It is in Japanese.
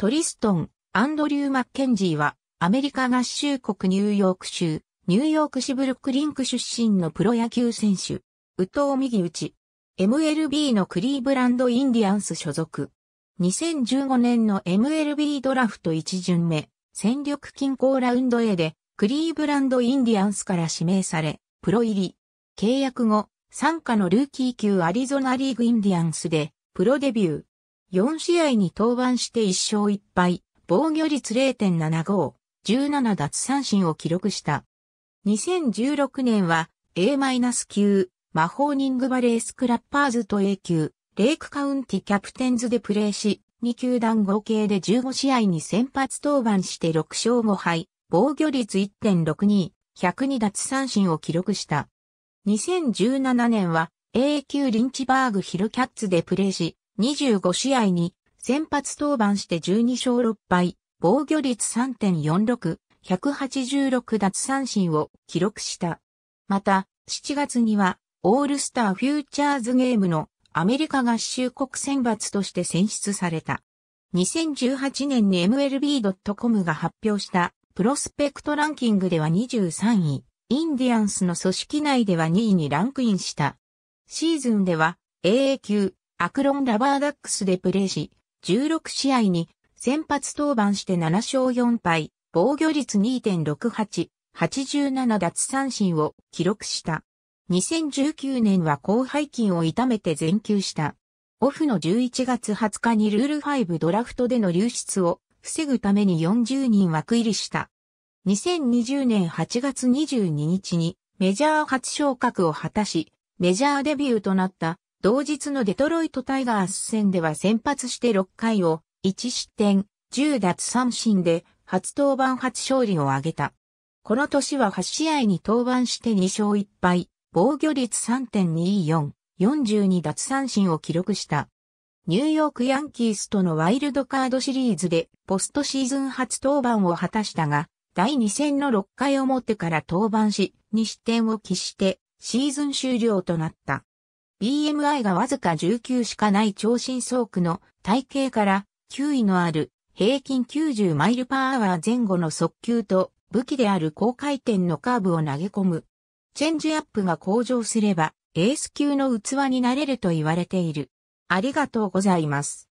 トリストン、アンドリュー・マッケンジーは、アメリカ合衆国ニューヨーク州、ニューヨークシブルックリンク出身のプロ野球選手、右藤右打ち、MLB のクリーブランド・インディアンス所属。2015年の MLB ドラフト1巡目、戦力均衡ラウンド A で、クリーブランド・インディアンスから指名され、プロ入り。契約後、参加のルーキー級アリゾナリーグ・インディアンスで、プロデビュー。4試合に登板して1勝1敗、防御率0.75、17奪三振を記録した。2016年は A-9、魔法ニングバレースクラッパーズと A 級、レイクカウンティキャプテンズでプレーし、2球団合計で15試合に先発登板して6勝5敗、防御率1.62、102奪三振を記録した。2017年は A 級リンチバーグヒルキャッツでプレーし、25試合に先発登板して12勝6敗、防御率3.46、186奪三振を記録した。また、7月には、オールスターフューチャーズゲームのアメリカ合衆国選抜として選出された。2018年に MLB.com が発表したプロスペクトランキングでは23位、インディアンスの組織内では2位にランクインした。シーズンでは AA 級、アクロンラバーダックスでプレーし、16試合に先発登板して7勝4敗、防御率2.68、87奪三振を記録した。2019年は後背筋を痛めて全休した。オフの11月20日にルール5ドラフトでの流出を防ぐために40人枠入りした。2020年8月22日にメジャー初昇格を果たし、メジャーデビューとなった同日のデトロイトタイガース戦では先発して6回を1失点、10奪三振で初登板初勝利を挙げた。この年は8試合に登板して2勝1敗、防御率3.24、42奪三振を記録した。ニューヨークヤンキースとのワイルドカードシリーズでポストシーズン初登板を果たしたが、第2戦の6回表から登板し、2失点を喫してシーズン終了となった。BMI がわずか19しかない超新走区の体型から9位のある平均90マイルパーアワー前後の速球と武器である高回転のカーブを投げ込む。チェンジアップが向上すればエース級の器になれると言われている。ありがとうございます。